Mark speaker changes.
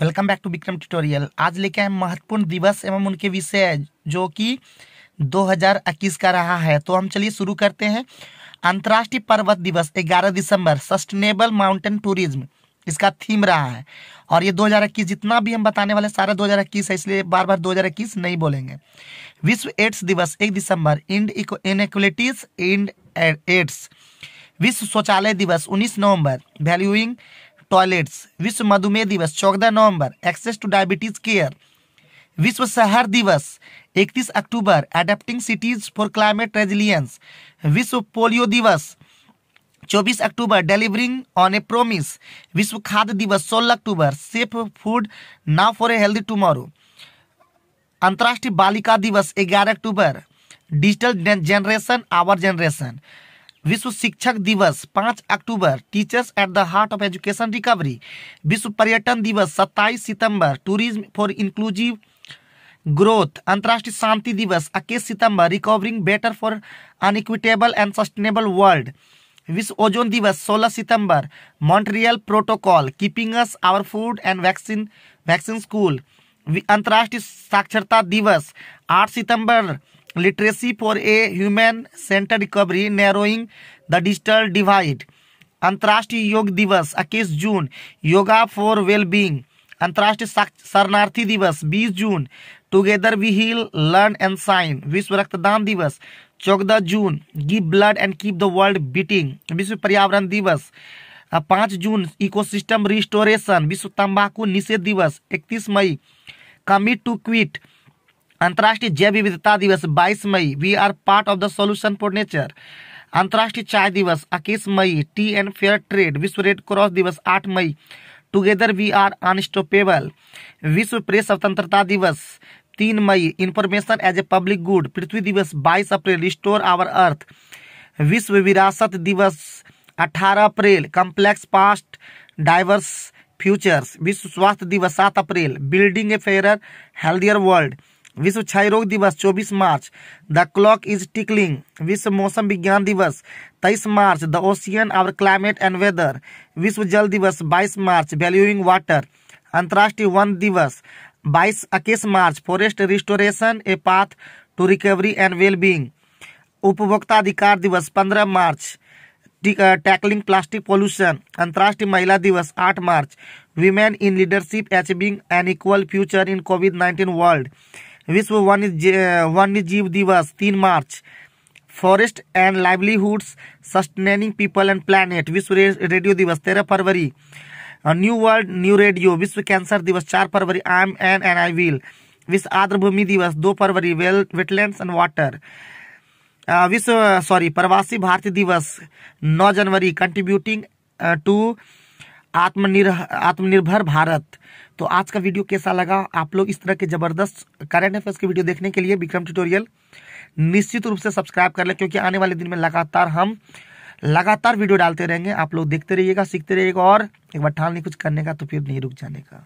Speaker 1: welcome back to Vikram tutorial आज लेके आए महत्वपूर्ण दिवस एवं उनके विषय जो कि 2021 का रहा है तो हम चलिए शुरू करते हैं अंतर्राष्ट्रीय पर्वत दिवस 11 दिसंबर सस्टेनेबल माउंटेन टूरिज्म इसका थीम रहा है और ये 2021 जितना भी हम बताने वाले सारा 2021 है इसलिए बार बार 2021 नहीं बोलेंगे विश्व एड्स दिवस एक दिसंबर इंड इनक्वलिटीज इंड एड्स विश्व शौचालय दिवस 19 नवंबर वैल्यूइंग टॉयलेट्स विश्व मधुमेह दिवस चौदह नवंबर एक्सेस टू डायबिटीज केयर विश्व शहर दिवस 31 अक्टूबर adapting cities for climate resilience विश्व पोलियो दिवस 24 अक्टूबर डिलीवरिंग ऑन ए प्रोमिस विश्व खाद्य दिवस 16 अक्टूबर safe food now for a healthy tomorrow अंतर्राष्ट्रीय बालिका दिवस 11 अक्टूबर डिजिटल जनरेशन आवर जनरेशन विश्व शिक्षक दिवस पाँच अक्टूबर teachers at the heart of education recovery विश्व पर्यटन दिवस सत्ताईस सितंबर टूरिज्म फॉर इंक्लूसिव ग्रोथ अंतर्राष्ट्रीय शांति दिवस इक्कीस सितंबर recovering better for an equitable and sustainable world विश्व ओजोन दिवस 16 सितंबर Montreal protocol keeping us our food and vaccine vaccine school अंतर्राष्ट्रीय साक्षरता दिवस 8 सितंबर literacy for a human center recovery narrowing the digital divide अंतर्राष्ट्रीय योग दिवस इक्कीस जून योगा फॉर वेलबींग अंतर्राष्ट्रीय शरणार्थी दिवस 20 जून together we heal learn and shine विश्व रक्तदान दिवस चौदह जून give blood and keep the world beating विश्व पर्यावरण दिवस पाँच जून इकोसिस्टम रिस्टोरेशन विश्व तंबाकू निषेध दिवस इकतीस मई कमिट टू क्विट अंतर्राष्ट्रीय जैव विविधता दिवस 22 मई we are part of the solution for nature अंतर्राष्ट्रीय चाय दिवस इक्कीस मई टी एंड फेयर ट्रेड विश्व रेड क्रॉस दिवस 8 मई टुगेदर वी आर अनस्टॉपेबल विश्व प्रेस स्वतंत्रता दिवस तीन मई information as a public good पृथ्वी दिवस 22 अप्रैल रिस्टोर आवर अर्थ विश्व विरासत दिवस 18 अप्रैल कॉम्प्लेक्स पास्ट डाइवर्स फ्यूचर्स विश्व स्वास्थ्य दिवस सात अप्रैल building a fair healthier world विश्व क्षय रोग दिवस 24 मार्च द क्लॉक इज टिकलिंग विश्व मौसम विज्ञान दिवस 23 मार्च the ocean our climate and weather विश्व जल दिवस 22 मार्च वैल्यूइंग वाटर अंतर्राष्ट्रीय वन दिवस 22 इक्कीस मार्च forest restoration a path to recovery and wellbeing उपभोक्ता अधिकार दिवस पंद्रह मार्च टैकलिंग प्लास्टिक पॉल्यूशन अंतर्राष्ट्रीय महिला दिवस 8 मार्च women in leadership achieving an equal future in covid 19 world विश्व वन्य जीव दिवस तीन मार्च forest and livelihoods sustaining people and planet विश्व रेडियो दिवस तेरह फरवरी न्यू वर्ल्ड न्यू रेडियो विश्व कैंसर दिवस चार फरवरी I am and and I will विश्व आर्द्रभूमि दिवस दो फरवरी वेल वेटलैंड एंड वाटर विश्व सॉरी प्रवासी भारतीय दिवस नौ जनवरी कंट्रीब्यूटिंग टू आत्मनिर्भर भारत तो आज का वीडियो कैसा लगा आप लोग इस तरह के जबरदस्त करंट अफेयर्स की वीडियो देखने के लिए विक्रम ट्यूटोरियल निश्चित रूप से सब्सक्राइब कर ले क्योंकि आने वाले दिन में लगातार हम लगातार वीडियो डालते रहेंगे आप लोग देखते रहिएगा सीखते रहिएगा और एक बार ठान नहीं कुछ करने का तो फिर नहीं रुक जाने का